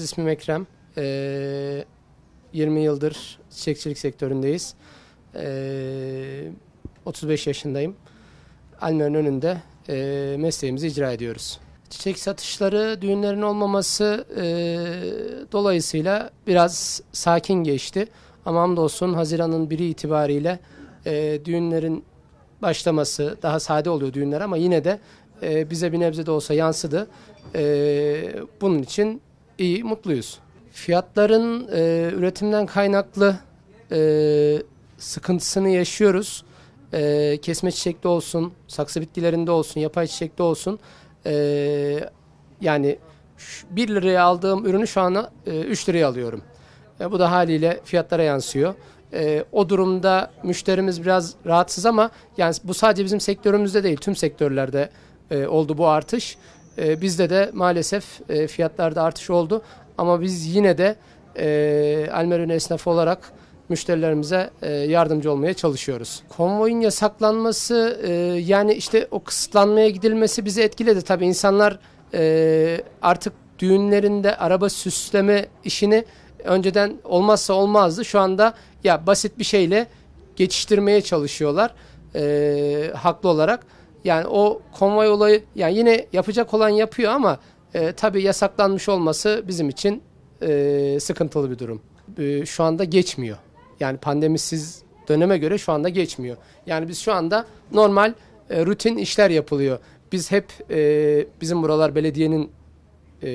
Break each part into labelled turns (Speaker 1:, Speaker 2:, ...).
Speaker 1: İsmim Ekrem. Ee, 20 yıldır çiçekçilik sektöründeyiz. Ee, 35 yaşındayım. Almer'in önünde e, mesleğimizi icra ediyoruz. Çiçek satışları düğünlerin olmaması e, dolayısıyla biraz sakin geçti. Ama hamdolsun Haziran'ın biri itibariyle e, düğünlerin başlaması daha sade oluyor düğünler ama yine de e, bize bir nebze de olsa yansıdı. E, bunun için iyi, mutluyuz. Fiyatların e, üretimden kaynaklı e, sıkıntısını yaşıyoruz. E, kesme çiçekte olsun, saksı bitkilerinde olsun, yapay çiçekte olsun. E, yani 1 liraya aldığım ürünü şu an 3 e, liraya alıyorum. E, bu da haliyle fiyatlara yansıyor. E, o durumda müşterimiz biraz rahatsız ama yani bu sadece bizim sektörümüzde değil tüm sektörlerde e, oldu bu artış. E, bizde de maalesef e, fiyatlarda artış oldu. Ama biz yine de e, Almerun esnafı olarak müşterilerimize e, yardımcı olmaya çalışıyoruz. Konvoyun yasaklanması e, yani işte o kısıtlanmaya gidilmesi bizi etkiledi. Tabii insanlar e, artık düğünlerinde araba süsleme işini önceden olmazsa olmazdı. Şu anda ya basit bir şeyle geçiştirmeye çalışıyorlar e, haklı olarak. Yani o konvoy olayı yani yine yapacak olan yapıyor ama e, tabii yasaklanmış olması bizim için e, sıkıntılı bir durum. E, şu anda geçmiyor. Yani pandemisiz döneme göre şu anda geçmiyor. Yani biz şu anda normal e, rutin işler yapılıyor. Biz hep e, bizim buralar belediyenin e,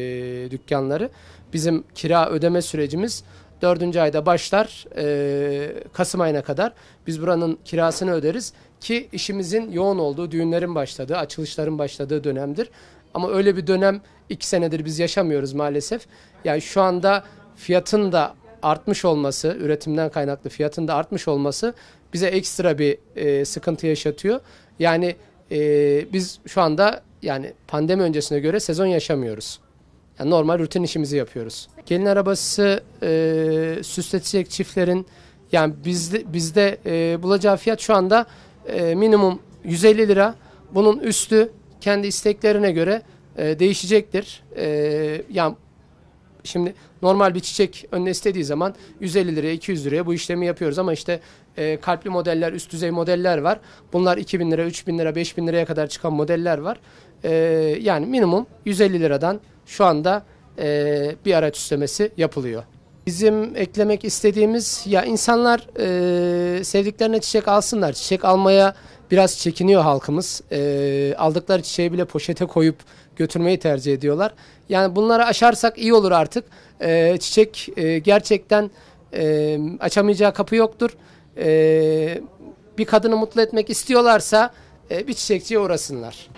Speaker 1: dükkanları. Bizim kira ödeme sürecimiz Dördüncü ayda başlar e, Kasım ayına kadar. Biz buranın kirasını öderiz ki işimizin yoğun olduğu, düğünlerin başladığı, açılışların başladığı dönemdir. Ama öyle bir dönem iki senedir biz yaşamıyoruz maalesef. Yani şu anda fiyatın da artmış olması, üretimden kaynaklı fiyatın da artmış olması bize ekstra bir e, sıkıntı yaşatıyor. Yani e, biz şu anda yani pandemi öncesine göre sezon yaşamıyoruz. Yani normal rutin işimizi yapıyoruz. Gelin arabası e, süsletecek çiftlerin yani bizde, bizde e, bulacağı fiyat şu anda e, minimum 150 lira. Bunun üstü kendi isteklerine göre e, değişecektir. E, yani Şimdi normal bir çiçek önüne istediği zaman 150 liraya 200 liraya bu işlemi yapıyoruz ama işte e, kalpli modeller üst düzey modeller var. Bunlar 2000 lira 3000 lira 5000 liraya kadar çıkan modeller var. E, yani minimum 150 liradan şu anda e, bir araç üstlemesi yapılıyor. Bizim eklemek istediğimiz ya insanlar e, sevdiklerine çiçek alsınlar. Çiçek almaya biraz çekiniyor halkımız. E, aldıkları çiçeği bile poşete koyup götürmeyi tercih ediyorlar. Yani bunları aşarsak iyi olur artık. E, çiçek e, gerçekten e, açamayacağı kapı yoktur. E, bir kadını mutlu etmek istiyorlarsa e, bir çiçekçiye uğrasınlar.